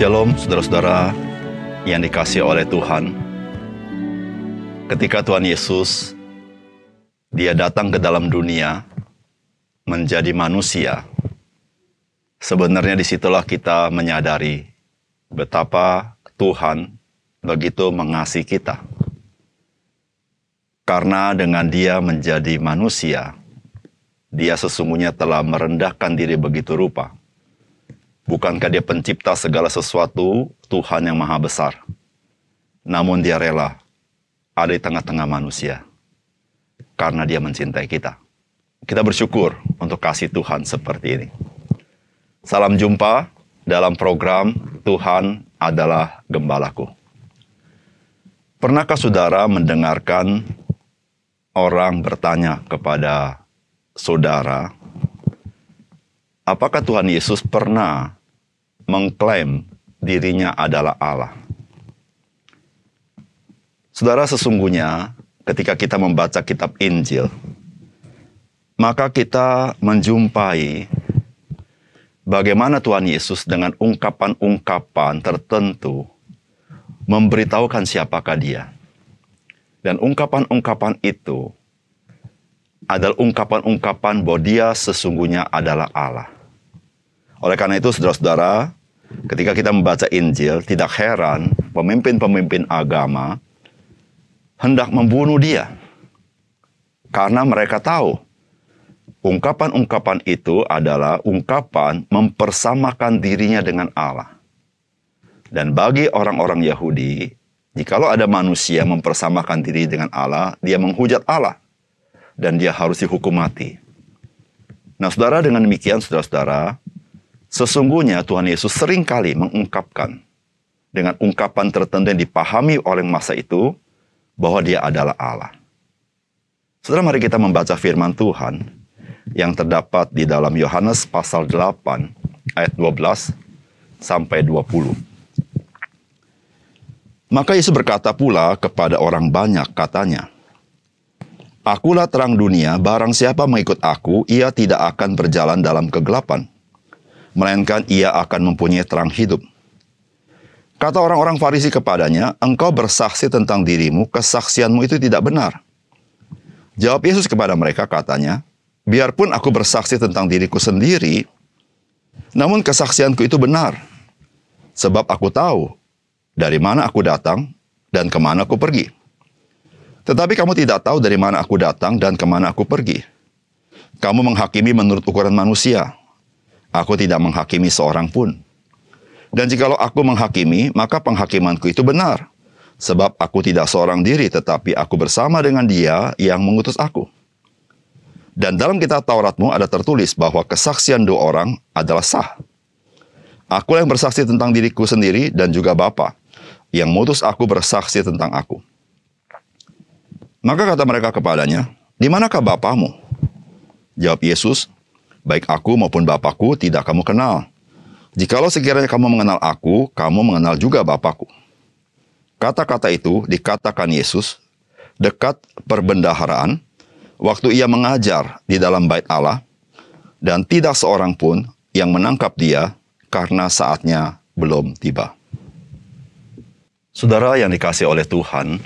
Shalom saudara-saudara yang dikasih oleh Tuhan. Ketika Tuhan Yesus dia datang ke dalam dunia menjadi manusia. Sebenarnya disitulah kita menyadari betapa Tuhan begitu mengasihi kita. Karena dengan dia menjadi manusia, dia sesungguhnya telah merendahkan diri begitu rupa Bukankah dia pencipta segala sesuatu, Tuhan yang maha besar. Namun dia rela ada di tengah-tengah manusia. Karena dia mencintai kita. Kita bersyukur untuk kasih Tuhan seperti ini. Salam jumpa dalam program Tuhan adalah Gembalaku. Pernahkah saudara mendengarkan orang bertanya kepada saudara, apakah Tuhan Yesus pernah mengklaim dirinya adalah Allah. Saudara, sesungguhnya ketika kita membaca kitab Injil, maka kita menjumpai bagaimana Tuhan Yesus dengan ungkapan-ungkapan tertentu memberitahukan siapakah Dia. Dan ungkapan-ungkapan itu adalah ungkapan-ungkapan bahwa Dia sesungguhnya adalah Allah. Oleh karena itu, saudara-saudara, Ketika kita membaca Injil, tidak heran pemimpin-pemimpin agama hendak membunuh dia. Karena mereka tahu ungkapan-ungkapan itu adalah ungkapan mempersamakan dirinya dengan Allah. Dan bagi orang-orang Yahudi, jikalau ada manusia mempersamakan diri dengan Allah, dia menghujat Allah dan dia harus dihukum mati. Nah, saudara, dengan demikian, saudara-saudara, Sesungguhnya Tuhan Yesus seringkali mengungkapkan dengan ungkapan tertentu yang dipahami oleh masa itu bahwa dia adalah Allah. Saudara mari kita membaca firman Tuhan yang terdapat di dalam Yohanes pasal 8 ayat 12 sampai 20. Maka Yesus berkata pula kepada orang banyak katanya, Akulah terang dunia, barang siapa mengikut aku, ia tidak akan berjalan dalam kegelapan, melainkan ia akan mempunyai terang hidup. Kata orang-orang Farisi kepadanya, "Engkau bersaksi tentang dirimu, kesaksianmu itu tidak benar." Jawab Yesus kepada mereka, katanya, "Biarpun aku bersaksi tentang diriku sendiri, namun kesaksianku itu benar, sebab aku tahu dari mana aku datang dan kemana aku pergi. Tetapi kamu tidak tahu dari mana aku datang dan kemana aku pergi. Kamu menghakimi menurut ukuran manusia." Aku tidak menghakimi seorang pun. Dan jikalau aku menghakimi, maka penghakimanku itu benar. Sebab aku tidak seorang diri, tetapi aku bersama dengan dia yang mengutus aku. Dan dalam kitab Tauratmu ada tertulis bahwa kesaksian dua orang adalah sah. Aku yang bersaksi tentang diriku sendiri dan juga Bapa yang mutus aku bersaksi tentang aku. Maka kata mereka kepadanya, Di manakah Bapamu? Jawab Yesus, baik aku maupun Bapakku tidak kamu kenal. Jikalau sekiranya kamu mengenal aku, kamu mengenal juga Bapakku. Kata-kata itu dikatakan Yesus dekat perbendaharaan waktu ia mengajar di dalam bait Allah dan tidak seorang pun yang menangkap dia karena saatnya belum tiba. Saudara yang dikasih oleh Tuhan,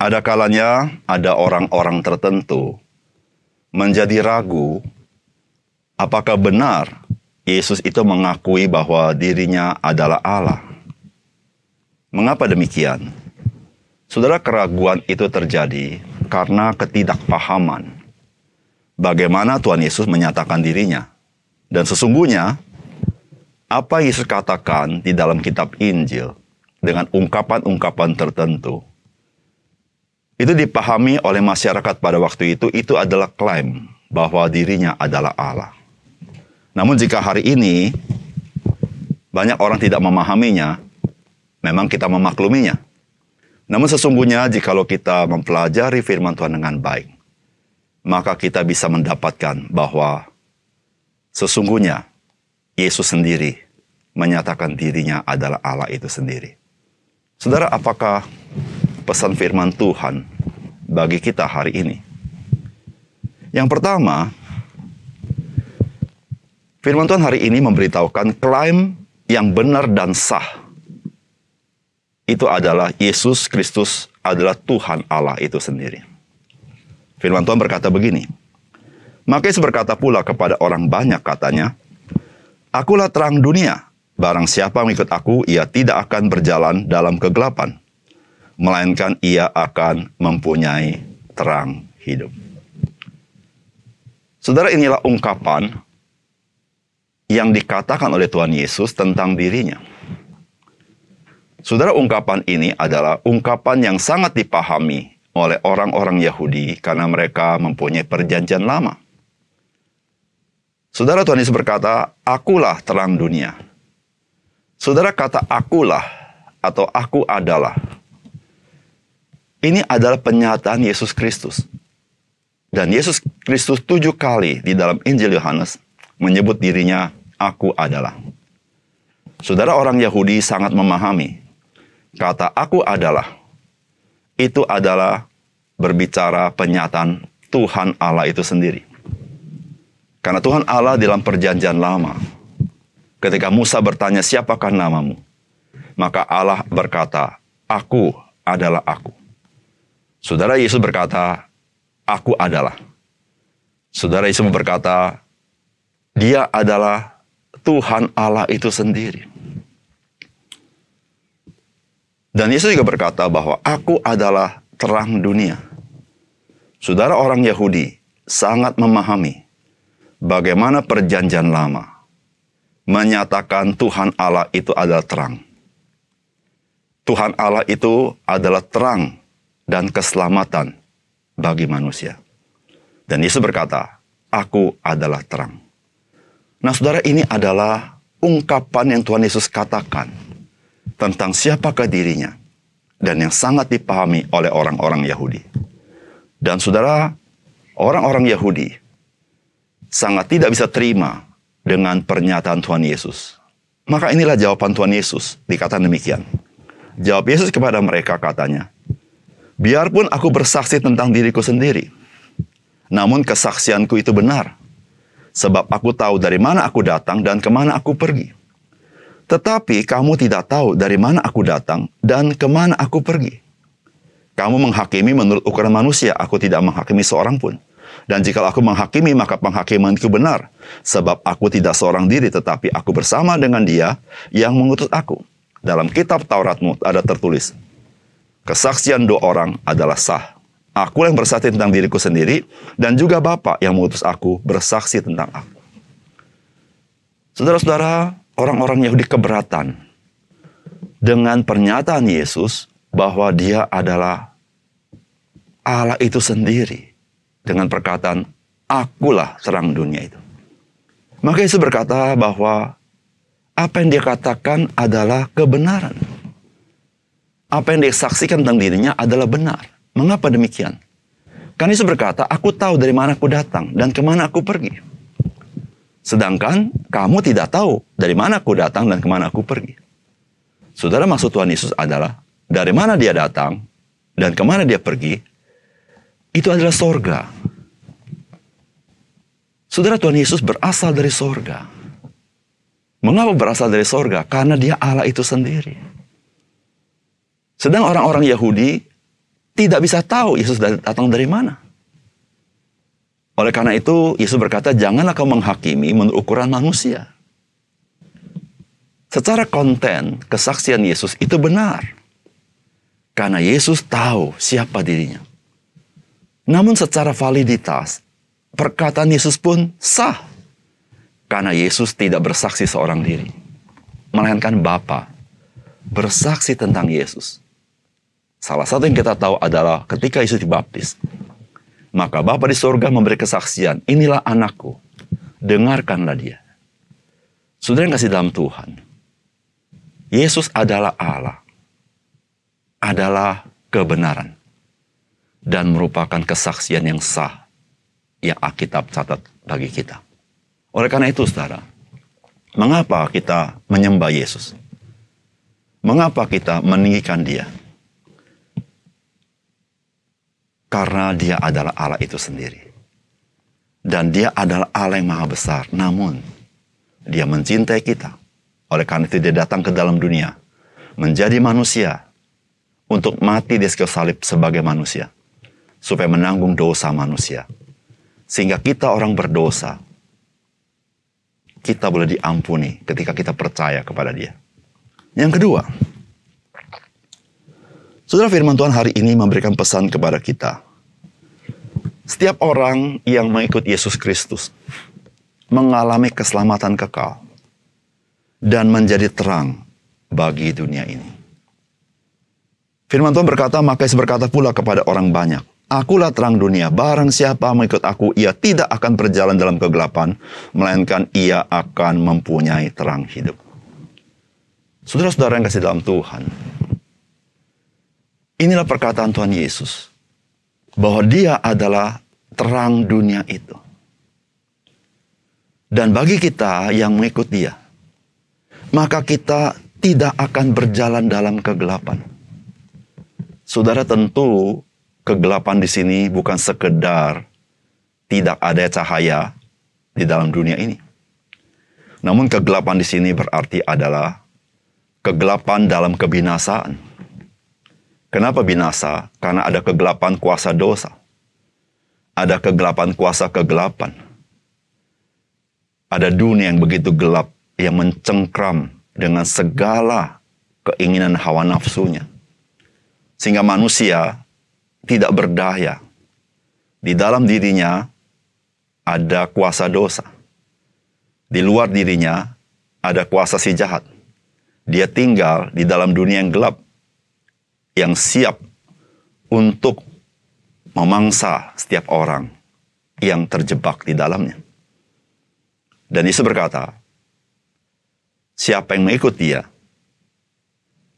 ada kalanya ada orang-orang tertentu menjadi ragu Apakah benar Yesus itu mengakui bahwa dirinya adalah Allah? Mengapa demikian? Saudara, keraguan itu terjadi karena ketidakpahaman bagaimana Tuhan Yesus menyatakan dirinya. Dan sesungguhnya, apa Yesus katakan di dalam kitab Injil dengan ungkapan-ungkapan tertentu, itu dipahami oleh masyarakat pada waktu itu, itu adalah klaim bahwa dirinya adalah Allah. Namun jika hari ini banyak orang tidak memahaminya, memang kita memakluminya. Namun sesungguhnya jikalau kita mempelajari firman Tuhan dengan baik, maka kita bisa mendapatkan bahwa sesungguhnya Yesus sendiri menyatakan dirinya adalah Allah itu sendiri. Saudara, apakah pesan firman Tuhan bagi kita hari ini? Yang pertama, Firman Tuhan hari ini memberitahukan klaim yang benar dan sah. Itu adalah Yesus Kristus adalah Tuhan Allah itu sendiri. Firman Tuhan berkata begini, Maka Yesus berkata pula kepada orang banyak katanya, Akulah terang dunia, barang siapa mengikut aku, ia tidak akan berjalan dalam kegelapan, melainkan ia akan mempunyai terang hidup. Saudara inilah ungkapan yang dikatakan oleh Tuhan Yesus tentang dirinya. Saudara, ungkapan ini adalah ungkapan yang sangat dipahami oleh orang-orang Yahudi karena mereka mempunyai perjanjian lama. Saudara Tuhan Yesus berkata, "Akulah terang dunia." Saudara kata "akulah" atau "aku adalah" ini adalah penyataan Yesus Kristus. Dan Yesus Kristus tujuh kali di dalam Injil Yohanes menyebut dirinya aku adalah. Saudara orang Yahudi sangat memahami kata aku adalah. Itu adalah berbicara penyataan Tuhan Allah itu sendiri. Karena Tuhan Allah dalam perjanjian lama, ketika Musa bertanya siapakah namamu, maka Allah berkata, aku adalah aku. Saudara Yesus berkata, aku adalah. Saudara Yesus berkata, dia adalah Tuhan Allah itu sendiri. Dan Yesus juga berkata bahwa aku adalah terang dunia. Saudara orang Yahudi sangat memahami bagaimana perjanjian lama menyatakan Tuhan Allah itu adalah terang. Tuhan Allah itu adalah terang dan keselamatan bagi manusia. Dan Yesus berkata, "Aku adalah terang." Nah saudara ini adalah ungkapan yang Tuhan Yesus katakan tentang siapakah dirinya dan yang sangat dipahami oleh orang-orang Yahudi. Dan saudara, orang-orang Yahudi sangat tidak bisa terima dengan pernyataan Tuhan Yesus. Maka inilah jawaban Tuhan Yesus, dikatakan demikian. Jawab Yesus kepada mereka katanya, Biarpun aku bersaksi tentang diriku sendiri, namun kesaksianku itu benar sebab aku tahu dari mana aku datang dan kemana aku pergi. Tetapi kamu tidak tahu dari mana aku datang dan kemana aku pergi. Kamu menghakimi menurut ukuran manusia, aku tidak menghakimi seorang pun. Dan jika aku menghakimi, maka penghakimanku benar. Sebab aku tidak seorang diri, tetapi aku bersama dengan dia yang mengutus aku. Dalam kitab Tauratmu ada tertulis, kesaksian dua orang adalah sah. Aku yang bersaksi tentang diriku sendiri, dan juga Bapa yang mengutus aku bersaksi tentang aku. Saudara-saudara, orang-orang Yahudi keberatan dengan pernyataan Yesus bahwa dia adalah Allah itu sendiri. Dengan perkataan, akulah serang dunia itu. Maka Yesus berkata bahwa apa yang dia katakan adalah kebenaran. Apa yang dia saksikan tentang dirinya adalah benar. Mengapa demikian? Karena Yesus berkata, aku tahu dari mana aku datang dan kemana aku pergi. Sedangkan kamu tidak tahu dari mana aku datang dan kemana aku pergi. Saudara maksud Tuhan Yesus adalah, dari mana dia datang dan kemana dia pergi, itu adalah sorga. Saudara Tuhan Yesus berasal dari sorga. Mengapa berasal dari sorga? Karena dia Allah itu sendiri. Sedang orang-orang Yahudi tidak bisa tahu Yesus datang dari mana. Oleh karena itu, Yesus berkata, janganlah kau menghakimi menurut ukuran manusia. Secara konten, kesaksian Yesus itu benar. Karena Yesus tahu siapa dirinya. Namun secara validitas, perkataan Yesus pun sah. Karena Yesus tidak bersaksi seorang diri. Melainkan Bapa bersaksi tentang Yesus. Salah satu yang kita tahu adalah ketika Yesus dibaptis, maka Bapa di surga memberi kesaksian, inilah anakku, dengarkanlah dia. Saudara yang kasih dalam Tuhan, Yesus adalah Allah, adalah kebenaran, dan merupakan kesaksian yang sah yang Alkitab catat bagi kita. Oleh karena itu, saudara, mengapa kita menyembah Yesus? Mengapa kita meninggikan dia? Karena dia adalah Allah itu sendiri. Dan dia adalah Allah yang maha besar. Namun, dia mencintai kita. Oleh karena itu dia datang ke dalam dunia. Menjadi manusia. Untuk mati di kayu salib sebagai manusia. Supaya menanggung dosa manusia. Sehingga kita orang berdosa. Kita boleh diampuni ketika kita percaya kepada dia. Yang kedua, Saudara firman Tuhan hari ini memberikan pesan kepada kita. Setiap orang yang mengikut Yesus Kristus mengalami keselamatan kekal dan menjadi terang bagi dunia ini. Firman Tuhan berkata, maka berkata pula kepada orang banyak, Akulah terang dunia, barang siapa mengikut aku, ia tidak akan berjalan dalam kegelapan, melainkan ia akan mempunyai terang hidup. Saudara-saudara yang kasih dalam Tuhan, Inilah perkataan Tuhan Yesus. Bahwa dia adalah terang dunia itu. Dan bagi kita yang mengikut dia, maka kita tidak akan berjalan dalam kegelapan. Saudara tentu kegelapan di sini bukan sekedar tidak ada cahaya di dalam dunia ini. Namun kegelapan di sini berarti adalah kegelapan dalam kebinasaan Kenapa binasa? Karena ada kegelapan kuasa dosa. Ada kegelapan kuasa kegelapan. Ada dunia yang begitu gelap yang mencengkram dengan segala keinginan hawa nafsunya. Sehingga manusia tidak berdaya. Di dalam dirinya ada kuasa dosa. Di luar dirinya ada kuasa si jahat. Dia tinggal di dalam dunia yang gelap yang siap untuk memangsa setiap orang yang terjebak di dalamnya. Dan Yesus berkata, siapa yang mengikut dia,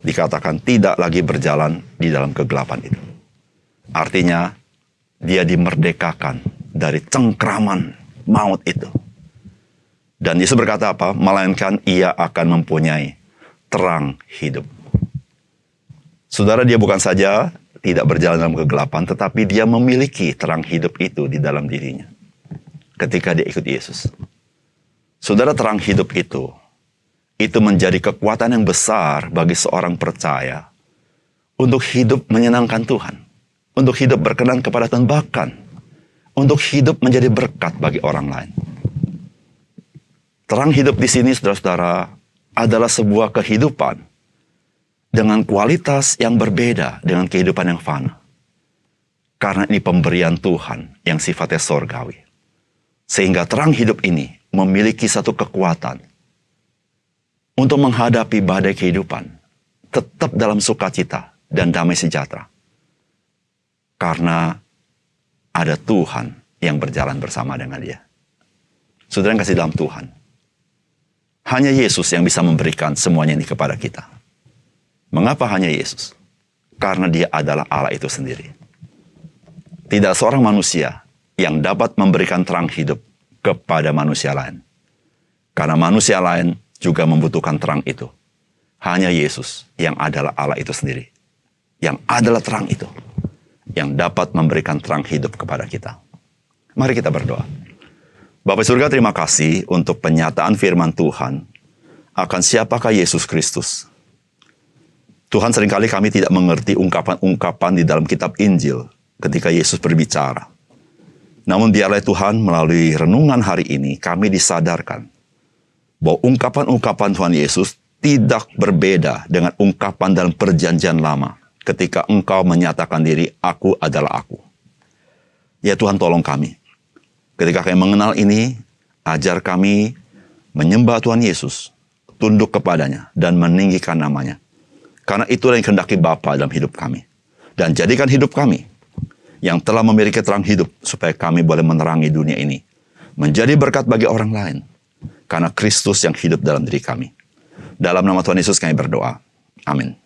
dikatakan tidak lagi berjalan di dalam kegelapan itu. Artinya, dia dimerdekakan dari cengkraman maut itu. Dan Yesus berkata apa? Melainkan ia akan mempunyai terang hidup. Saudara dia bukan saja tidak berjalan dalam kegelapan, tetapi dia memiliki terang hidup itu di dalam dirinya. Ketika dia ikut Yesus. Saudara terang hidup itu, itu menjadi kekuatan yang besar bagi seorang percaya untuk hidup menyenangkan Tuhan, untuk hidup berkenan kepada Tuhan, bahkan untuk hidup menjadi berkat bagi orang lain. Terang hidup di sini, saudara-saudara, adalah sebuah kehidupan dengan kualitas yang berbeda dengan kehidupan yang fana. Karena ini pemberian Tuhan yang sifatnya sorgawi. Sehingga terang hidup ini memiliki satu kekuatan untuk menghadapi badai kehidupan, tetap dalam sukacita dan damai sejahtera. Karena ada Tuhan yang berjalan bersama dengan dia. Saudara yang kasih dalam Tuhan. Hanya Yesus yang bisa memberikan semuanya ini kepada kita. Mengapa hanya Yesus? Karena dia adalah Allah itu sendiri. Tidak seorang manusia yang dapat memberikan terang hidup kepada manusia lain. Karena manusia lain juga membutuhkan terang itu. Hanya Yesus yang adalah Allah itu sendiri. Yang adalah terang itu. Yang dapat memberikan terang hidup kepada kita. Mari kita berdoa. Bapak surga terima kasih untuk penyataan firman Tuhan akan siapakah Yesus Kristus Tuhan seringkali kami tidak mengerti ungkapan-ungkapan di dalam kitab Injil ketika Yesus berbicara. Namun biarlah Tuhan melalui renungan hari ini kami disadarkan bahwa ungkapan-ungkapan Tuhan Yesus tidak berbeda dengan ungkapan dalam perjanjian lama ketika engkau menyatakan diri aku adalah aku. Ya Tuhan tolong kami. Ketika kami mengenal ini, ajar kami menyembah Tuhan Yesus, tunduk kepadanya dan meninggikan namanya karena itulah yang kehendaki Bapa dalam hidup kami. Dan jadikan hidup kami yang telah memiliki terang hidup supaya kami boleh menerangi dunia ini. Menjadi berkat bagi orang lain. Karena Kristus yang hidup dalam diri kami. Dalam nama Tuhan Yesus kami berdoa. Amin.